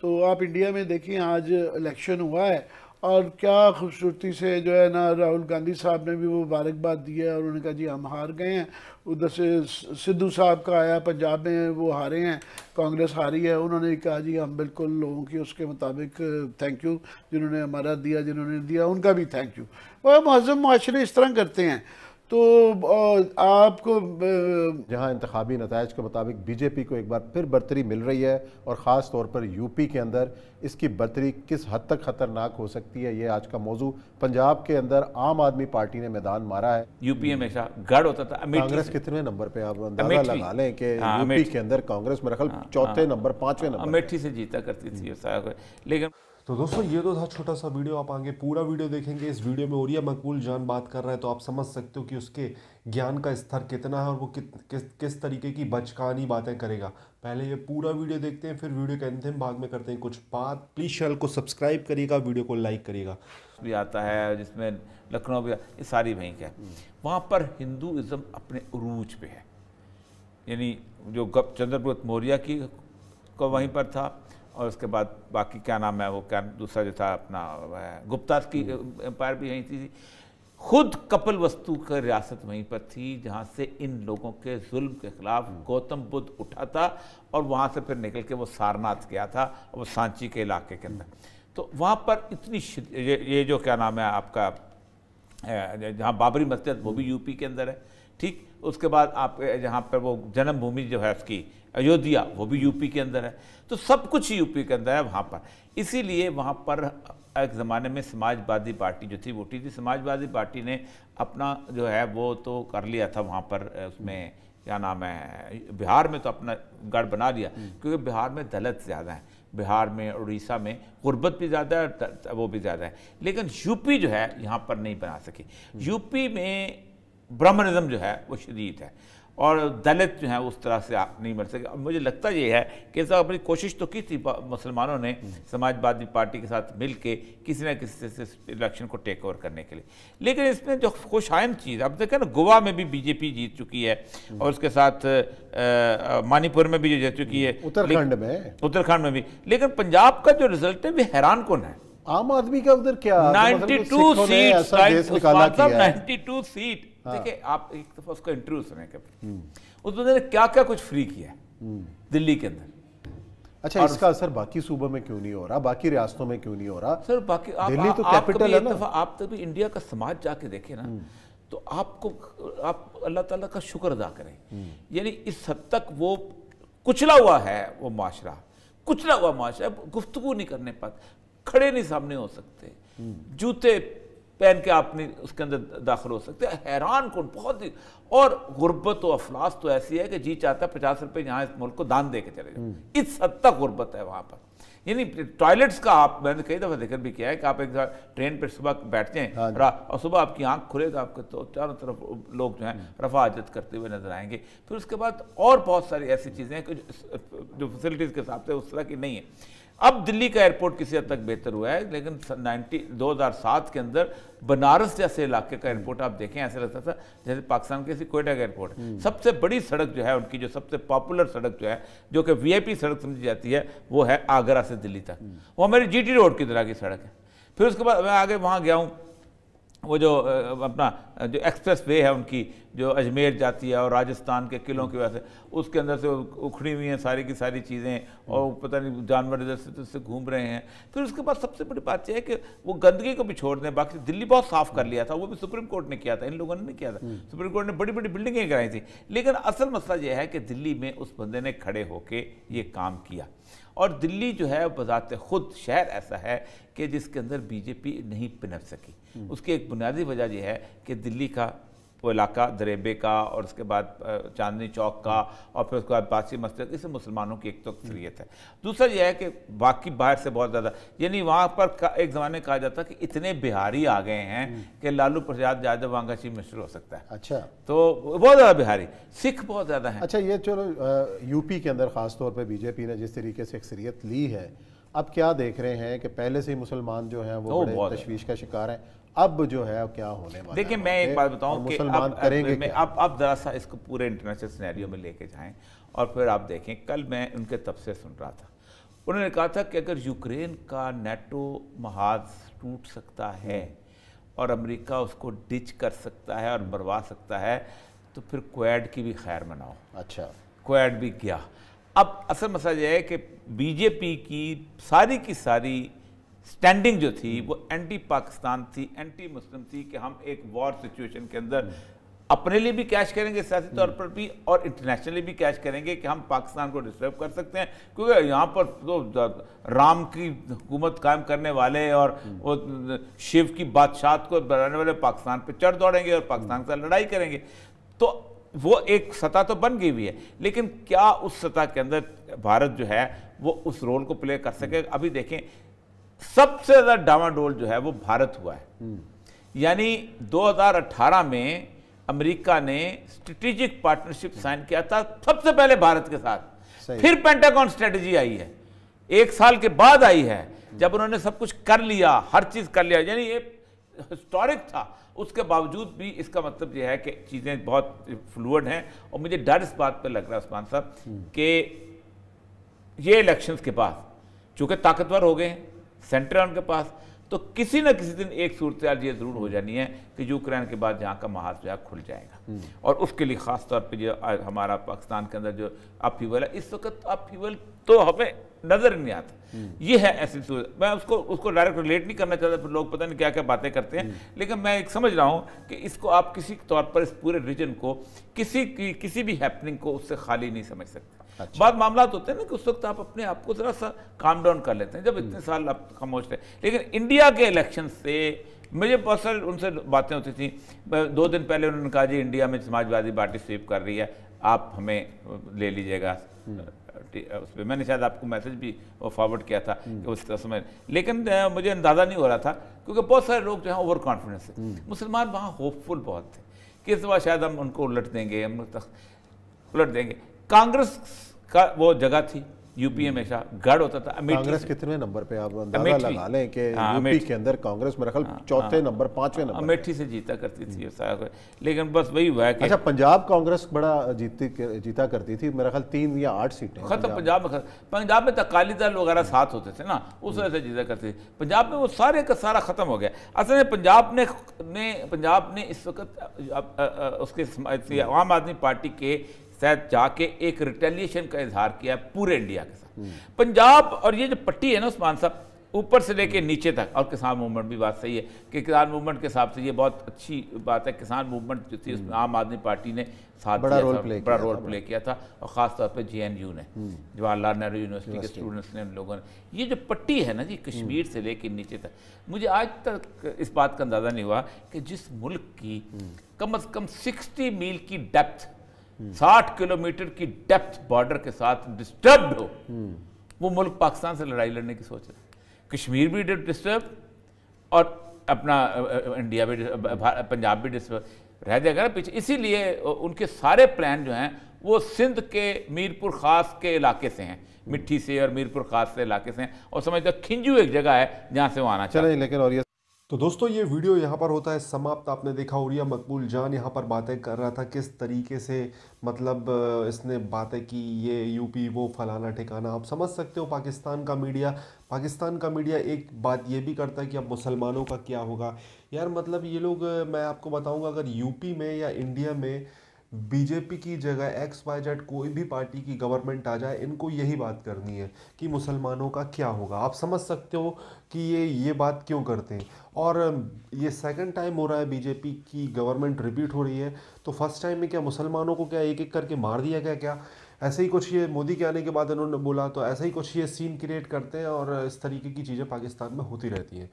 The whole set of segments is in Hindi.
तो आप इंडिया में देखिए आज इलेक्शन हुआ है और क्या खूबसूरती से जो है ना राहुल गांधी साहब ने भी वो मुबारकबाद दी है और उन्होंने कहा जी हम हार गए हैं उधर से सिद्धू साहब का आया पंजाब में वो हारे हैं कांग्रेस हारी है उन्होंने कहा जी हम बिल्कुल लोगों की उसके मुताबिक थैंक यू जिन्होंने हमारा दिया जिन्होंने दिया उनका भी थैंक यू वह महजम माशरे इस तरह करते हैं तो आपको जहां इंतबी नतज के मुताबिक बीजेपी को एक बार फिर बर्तरी मिल रही है और ख़ास तौर पर यूपी के अंदर इसकी बर्तरी किस हद तक ख़तरनाक हो सकती है ये आज का मौजू पंजाब के अंदर आम आदमी पार्टी ने मैदान मारा है यूपी हमेशा गढ़ होता था कांग्रेस कितने नंबर पे आप अंदाजा लगा लें कि हाँ, यूपी के अंदर कांग्रेस मेरा ख्याल हाँ, चौथे हाँ। नंबर पाँचवें नंबर अमेठी से जीता करती थी लेकिन तो दोस्तों ये तो था छोटा सा वीडियो आप आगे पूरा वीडियो देखेंगे इस वीडियो में ओरिया मकबूल जान बात कर रहा है तो आप समझ सकते हो कि उसके ज्ञान का स्तर कितना है और वो कि, किस किस तरीके की बचकानी बातें करेगा पहले ये पूरा वीडियो देखते हैं फिर वीडियो के अंतिम भाग में करते हैं कुछ बात प्लीज़ चैनल को सब्सक्राइब करिएगा वीडियो को लाइक करिएगा भी आता है जिसमें लखनऊ भी ये सारी वहीं क्या हम्म। वहाँ पर हिंदुज़म अपने अरूज पे है यानी जो गप चंद्रगुप्त मौर्य की को वहीं पर था और उसके बाद बाकी क्या नाम है वो क्या दूसरा जो था अपना गुप्ता की एम्पायर भी यहीं थी खुद कपिल वस्तु का रियासत वहीं पर थी जहाँ से इन लोगों के जुल्म के खिलाफ हम्म। गौतम बुद्ध उठा था और वहाँ से फिर निकल के वो सारनाथ गया था वो सांची के इलाके के अंदर हम्म। तो वहाँ पर इतनी ये, ये जो क्या नाम है आपका जहाँ बाबरी मस्जिद वो भी हम्म। यूपी के अंदर है ठीक उसके बाद आप जहाँ पर वो जन्मभूमि जो है उसकी अयोध्या वो भी यूपी के अंदर है तो सब कुछ यूपी के अंदर है वहाँ पर इसीलिए वहाँ पर एक ज़माने में समाजवादी पार्टी जो थी वो उठी थी समाजवादी पार्टी ने अपना जो है वो तो कर लिया था वहाँ पर उसमें क्या नाम है बिहार में तो अपना गढ़ बना लिया हम्म। क्योंकि बिहार में दलित ज़्यादा हैं बिहार में उड़ीसा में गुर्बत भी ज़्यादा है वो भी ज़्यादा है लेकिन यूपी जो है यहाँ पर नहीं बना सकी हम्म। यूपी में ब्राह्मणिज्म जो है वो शदीद है और दलित जो है उस तरह से आप नहीं मर सके अब मुझे लगता ये है कि सब अपनी कोशिश तो की थी मुसलमानों ने समाजवादी पार्टी के साथ मिल के किसी न किसी से इलेक्शन को टेक ओवर करने के लिए लेकिन इसमें जो खुशायन चीज़ अब देखें ना गोवा में भी बीजेपी जीत चुकी है और उसके साथ मानीपुर में भी जो जीत चुकी है उत्तराखंड में उत्तराखंड में भी लेकिन पंजाब का जो रिजल्ट है वे हैरान कौन है आम आदमी का उधर क्या तो मतलब तो टू सीट टू सीट हाँ। देखिए आप एक दफा उसका इंटरव्यू सुने कभी हम्म। उस बंदे ने क्या क्या कुछ फ्री किया हम्म। दिल्ली के अंदर अच्छा इसका असर बाकी सूबे में क्यों नहीं हो रहा बाकी रियासतों में क्यों नहीं हो रहा सर बाकी आप, दिल्ली तो कैपिटल है ना आप तभी इंडिया का समाज जाके देखे ना हम्म। तो आपको आप अल्लाह ताला का शुक्र अदा करें यानी इस हद तक वो कुचला हुआ है वो माशरा कुचला हुआ माशरा गुफ्तगु नहीं करने पाते खड़े नहीं सामने हो सकते जूते पहन के आप नहीं उसके अंदर दाखिल हो सकते हैरान कौन बहुत ही और गुर्बत और अफलास तो ऐसी है कि जी चाहता है पचास रुपये यहाँ इस मुल्क को दान दे के चले जाओ हम्म। इस हद तक गुर्बत है वहाँ पर यानी टॉयलेट्स का आप मैंने कई दफ़ा जिक्र भी किया है कि आप एक ट्रेन पर सुबह बैठते हैं हाँ और सुबह आपकी आंख खुलेगा आपके तो चारों तरफ लोग जो हैं हम्म। रफा आजत करते हुए नजर आएंगे फिर उसके बाद और बहुत सारी ऐसी चीज़ें हैं कि जो फैसिलिटीज़ के हिसाब से उस तरह की नहीं है अब दिल्ली का एयरपोर्ट किसी हद तक बेहतर हुआ है लेकिन 90 2007 के अंदर बनारस जैसे इलाके का एयरपोर्ट आप देखें ऐसा लगता था जैसे पाकिस्तान के किसी कोयटा का एयरपोर्ट हम्म। सबसे बड़ी सड़क जो है उनकी जो सबसे पॉपुलर सड़क जो है जो कि वीआईपी सड़क समझी जाती है वो है आगरा से दिल्ली तक हम्म। वो हमारी जी रोड की तरह की सड़क है फिर उसके बाद मैं आगे वहाँ गया हूँ वो जो अपना जो एक्सप्रेस वे है उनकी जो अजमेर जाती है और राजस्थान के किलों की वजह से उसके अंदर से उखड़ी हुई हैं सारी की सारी चीज़ें और पता नहीं जानवर इधर से से घूम रहे हैं फिर उसके बाद सबसे बड़ी बात यह है कि वो गंदगी को भी छोड़ दें बाकी दिल्ली बहुत साफ कर लिया था वो भी सुप्रीम कोर्ट ने किया था इन लोगों ने नहीं किया था हम्म। सुप्रीम कोर्ट ने बड़ी बड़ी बिल्डिंगें कराई थी लेकिन असल मसला यह है कि दिल्ली में उस बंदे ने खड़े होकर ये काम किया और दिल्ली जो है बजात खुद शहर ऐसा है कि जिसके अंदर बीजेपी नहीं पनप सकी हम्म। उसकी एक बुनियादी वजह यह है कि दिल्ली का वो इलाका दरेबे का और उसके बाद चांदनी चौक का और फिर उसके बाद बासी मस्जिद इसे मुसलमानों की एक तो अक्सरियत है दूसरा यह है कि बाकी बाहर से बहुत ज़्यादा यानी वहाँ पर एक ज़माने कहा जाता कि इतने बिहारी आ गए हैं हम्म। कि लालू प्रसाद यादव वांगाची मिश्र हो सकता है अच्छा तो बहुत ज़्यादा बिहारी सिख बहुत ज़्यादा है अच्छा ये चलो यूपी के अंदर ख़ासतौर पर बीजेपी ने जिस तरीके से अक्सरियत ली है अब क्या देख रहे हैं कि पहले से ही मुसलमान जो हैं वो तो बड़े तशवीश का शिकार हैं अब जो है अब क्या होने वाला देखिए मैं एक बात बताऊं कि मुसलमान अब, करेंगे अब, अब अब जरा सा इसको पूरे इंटरनेशनल सिनेरियो में लेके जाएं और फिर आप देखें कल मैं उनके तबसे सुन रहा था उन्होंने कहा था कि अगर यूक्रेन का नेटो महाज टूट सकता है और अमेरिका उसको डिच कर सकता है और मरवा सकता है तो फिर क्वैड की भी खैर मनाओ अच्छा क्वैड भी गया अब असल मसला यह है कि बीजेपी की सारी की सारी स्टैंडिंग जो थी वो एंटी पाकिस्तान थी एंटी मुस्लिम थी कि हम एक वॉर सिचुएशन के अंदर अपने लिए भी कैश करेंगे सियासी तौर पर भी और इंटरनेशनली भी कैश करेंगे कि हम पाकिस्तान को डिस्टर्ब कर सकते हैं क्योंकि यहाँ पर तो राम की हुकूमत कायम करने वाले और वो शिव की बादशाह को बनाने वाले पाकिस्तान पर चढ़ दौड़ेंगे और पाकिस्तान के साथ लड़ाई करेंगे तो वो एक सतह तो बन गई हुई है लेकिन क्या उस सतह के अंदर भारत जो है वो उस रोल को प्ले कर सके हम्म। अभी देखें सबसे ज़्यादा डावाडोल जो है वो भारत हुआ है हम्म। यानी 2018 में अमेरिका ने स्ट्रेटेजिक पार्टनरशिप साइन किया था सबसे पहले भारत के साथ फिर पेंटागॉन स्ट्रेटजी आई है एक साल के बाद आई है हम्म। जब उन्होंने सब कुछ कर लिया हर चीज़ कर लिया यानी ये हिस्टोरिक था उसके बावजूद भी इसका मतलब यह है कि चीज़ें बहुत फ्लूड हैं और मुझे डर इस बात पर लग रहा है उस्मान साहब कि ये इलेक्शन के पास चूँकि ताकतवर हो गए हैं सेंटर है उनके पास तो किसी न किसी दिन एक सूरत ये ज़रूर हो जानी है कि यूक्रेन के बाद जहाँ का महाज खुल जाएगा हम्म। और उसके लिए ख़ास तौर पर जो हमारा पाकिस्तान के अंदर जो अपीवल है इस वक्त अपीवल तो हमें नजर नहीं आता ये है ऐसी मैं उसको उसको डायरेक्ट रिलेट नहीं करना चाहता फिर लोग पता नहीं क्या क्या बातें करते हैं लेकिन मैं एक समझ रहा हूँ कि इसको आप किसी तौर पर इस पूरे रीजन को किसी की किसी भी हैपनिंग को उससे खाली नहीं समझ सकते अच्छा। बाद मामला होते हैं ना कि उस वक्त आप अपने आप को ज़रा सा काम डाउन कर लेते हैं जब इतने साल आप खामोश रहे लेकिन इंडिया के इलेक्शन से मुझे बहुत पर्सनल उनसे बातें होती थी दो दिन पहले उन्होंने कहा जी इंडिया में समाजवादी पार्टी स्वीप कर रही है आप हमें ले लीजिएगा उस पर मैंने शायद आपको मैसेज भी फॉरवर्ड किया था हम्म। कि उस समय लेकिन मुझे अंदाज़ा नहीं हो रहा था क्योंकि बहुत सारे लोग जो हैं ओवर कॉन्फिडेंस थे मुसलमान वहाँ होपफुल बहुत थे कि इस बार शायद हम उनको उलट देंगे हम उलट देंगे कांग्रेस का वो जगह थी यूपी हमेशा गढ़ होता था कांग्रेस कितने नंबर पे आप अंदाजा लगा लें कि हाँ, यूपी के अंदर कांग्रेस में रखल हाँ, हाँ। चौथे नंबर पांचवे नंबर अमेठी से जीता करती थी लेकिन बस वही हुआ कि अच्छा पंजाब कांग्रेस बड़ा जीती जीता करती थी मेरा ख्याल तीन या आठ सीटें खत्म पंजाब में पंजाब तो में अकाली दल वगैरह साथ होते थे ना उस वजह से जीता करती थी पंजाब में वो सारे का सारा खत्म हो गया असल में पंजाब ने पंजाब ने इस वक्त उसके आम आदमी पार्टी के शायद जाके एक रिटेलिएशन का इजहार किया है पूरे इंडिया के साथ पंजाब और ये जो पट्टी है ना उस्मान साहब ऊपर से लेके नीचे तक और किसान मूवमेंट भी बात सही है कि किसान मूवमेंट के हिसाब से ये बहुत अच्छी बात है किसान मूवमेंट जो थी उसमें आम आदमी पार्टी ने साथ बड़ा रोल प्ले बड़ा रोल प्ले किया था और ख़ासतौर पर जे ने हम्म। जवाहरलाल नेहरू यूनिवर्सिटी के स्टूडेंट्स ने उन लोगों ने ये जो पट्टी है ना जी कश्मीर हम्म। से लेके नीचे तक मुझे आज तक इस बात का अंदाज़ा नहीं हुआ कि जिस मुल्क की हम्म। कम अज़ कम सिक्सटी मील की डेप्थ साठ किलोमीटर की डेप्थ बॉर्डर के साथ डिस्टर्ब हो वो मुल्क पाकिस्तान से लड़ाई लड़ने की सोच रहे कश्मीर भी डिस्टर्ब और अपना इंडिया भी पंजाब भी डिस्टर्ब रह जाएगा ना पीछे इसीलिए उनके सारे प्लान जो हैं वो सिंध के मीरपुर खास के इलाके से हैं मिट्टी से और मीरपुर खास से इलाके से हैं और समझ लो खिंजू एक जगह है जहाँ से वो आना चाहिए लेकिन और तो दोस्तों ये वीडियो यहाँ पर होता है समाप्त आपने देखा उरिया मकबूल जान यहाँ पर बातें कर रहा था किस तरीके से मतलब इसने बातें की ये यूपी वो फलाना ठिकाना आप समझ सकते हो पाकिस्तान का मीडिया पाकिस्तान का मीडिया एक बात ये भी करता है कि अब मुसलमानों का क्या होगा यार मतलब ये लोग मैं आपको बताऊँगा अगर यूपी में या इंडिया में बीजेपी की जगह एक्स वाई जेड कोई भी पार्टी की गवर्नमेंट आ जाए इनको यही बात करनी है कि मुसलमानों का क्या होगा आप समझ सकते हो कि ये ये बात क्यों करते हैं और ये सेकंड टाइम हो रहा है बीजेपी की गवर्नमेंट रिपीट हो रही है तो फर्स्ट टाइम में क्या मुसलमानों को क्या एक एक करके मार दिया गया क्या ऐसे ही कुछ ये मोदी के आने के बाद इन्होंने बोला तो ऐसे ही कुछ ये सीन क्रिएट करते हैं और इस तरीके की चीज़ें पाकिस्तान में होती रहती हैं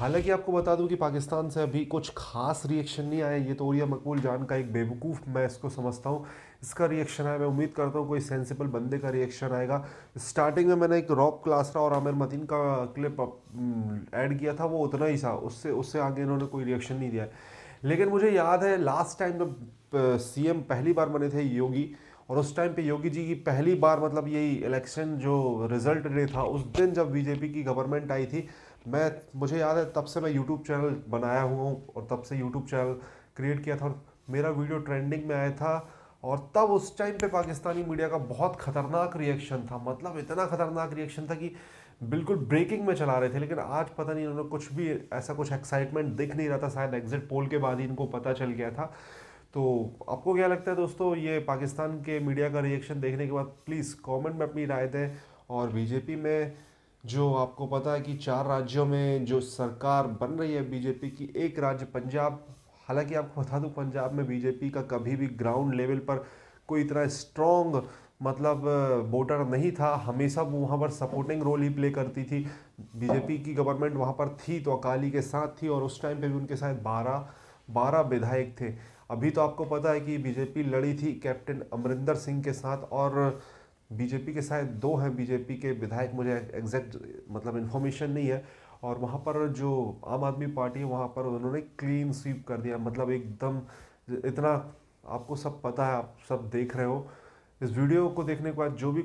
हालांकि आपको बता दूं कि पाकिस्तान से अभी कुछ खास रिएक्शन नहीं आए ये तो ओरिया मकबूल जान का एक बेवकूफ़ मैं इसको समझता हूँ इसका रिएक्शन आया मैं उम्मीद करता हूँ कोई सेंसिबल बंदे का रिएक्शन आएगा स्टार्टिंग में मैंने एक रॉक क्लासरा और आमिर मदीन का क्लिप ऐड हम्म, किया था वो उतना ही था उससे उससे आगे इन्होंने कोई रिएक्शन नहीं दिया है लेकिन मुझे याद है लास्ट टाइम जब सीएम पहली बार बने थे योगी और उस टाइम पे योगी जी की पहली बार मतलब यही इलेक्शन जो रिजल्ट डे था उस दिन जब बीजेपी की गवर्नमेंट आई थी मैं मुझे याद है तब से मैं यूट्यूब चैनल बनाया हुआ हूँ और तब से यूट्यूब चैनल क्रिएट किया था और मेरा वीडियो ट्रेंडिंग में आया था और तब उस टाइम पे पाकिस्तानी मीडिया का बहुत ख़तरनाक रिएक्शन था मतलब इतना ख़तरनाक रिएक्शन था कि बिल्कुल ब्रेकिंग में चला रहे थे लेकिन आज पता नहीं उन्होंने कुछ भी ऐसा कुछ एक्साइटमेंट दिख नहीं रहा था शायद एग्जिट पोल के बाद ही इनको पता चल गया था तो आपको क्या लगता है दोस्तों ये पाकिस्तान के मीडिया का रिएक्शन देखने के बाद प्लीज़ कमेंट में अपनी राय दें और बीजेपी में जो आपको पता है कि चार राज्यों में जो सरकार बन रही है बीजेपी की एक राज्य पंजाब हालांकि आपको बता दूं पंजाब में बीजेपी का कभी भी ग्राउंड लेवल पर कोई इतना स्ट्रॉन्ग मतलब वोटर नहीं था हमेशा वो वहाँ पर सपोर्टिंग रोल ही प्ले करती थी बीजेपी की गवर्नमेंट वहाँ पर थी तो अकाली के साथ थी और उस टाइम पे भी उनके साथ बारह बारह विधायक थे अभी तो आपको पता है कि बीजेपी लड़ी थी कैप्टन अमरिंदर सिंह के साथ और बीजेपी के शायद दो हैं बीजेपी के विधायक मुझे एग्जैक्ट मतलब इन्फॉर्मेशन नहीं है और वहाँ पर जो आम आदमी पार्टी है वहाँ पर उन्होंने क्लीन स्वीप कर दिया मतलब एकदम इतना आपको सब पता है आप सब देख रहे हो इस वीडियो को देखने के बाद जो भी